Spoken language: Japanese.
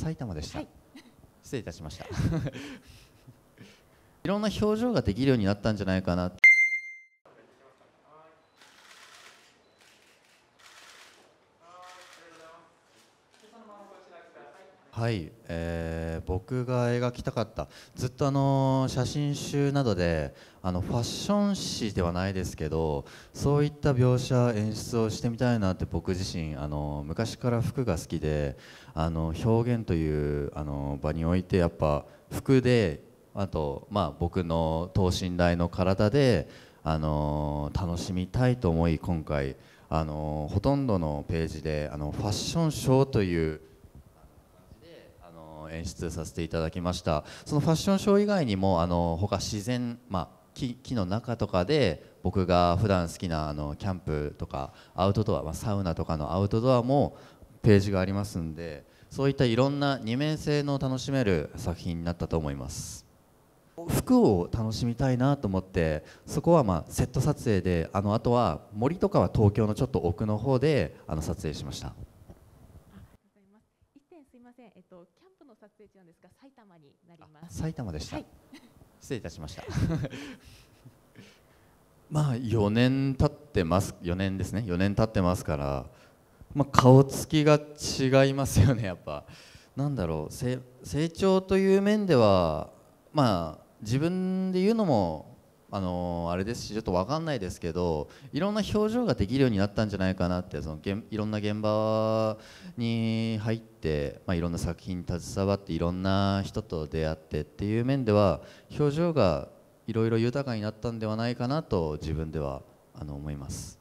埼玉でした、はい、失礼いたしました いろんな表情ができるようになったんじゃないかなはい、えー、僕が描きたかったずっとあの写真集などであのファッション誌ではないですけどそういった描写演出をしてみたいなって僕自身あの昔から服が好きであの表現というあの場においてやっぱ服であと、まあ、僕の等身大の体であの楽しみたいと思い今回あのほとんどのページであのファッションショーという演出させていただきましたそのファッションショー以外にもあの他自然、まあ、木木の中とかで僕が普段好きなあのキャンプとかアウトドア、まあ、サウナとかのアウトドアもページがありますんでそういったいろんな二面性の楽しめる作品になったと思います服を楽しみたいなと思ってそこはまセット撮影であのあとは森とかは東京のちょっと奥の方であの撮影しました。すいません。えっとキャンプの撮影中なんですが、埼玉になります。埼玉でした。はい、失礼いたしました。まあ4年経ってます。4年ですね。4年経ってますから、まあ顔つきが違いますよね。やっぱなんだろう成長という面では、まあ自分で言うのもあのー、あれですしちょっと分かんないですけどいろんな表情ができるようになったんじゃないかなってそのいろんな現場に入って、まあ、いろんな作品に携わっていろんな人と出会ってっていう面では表情がいろいろ豊かになったんではないかなと自分ではあの思います。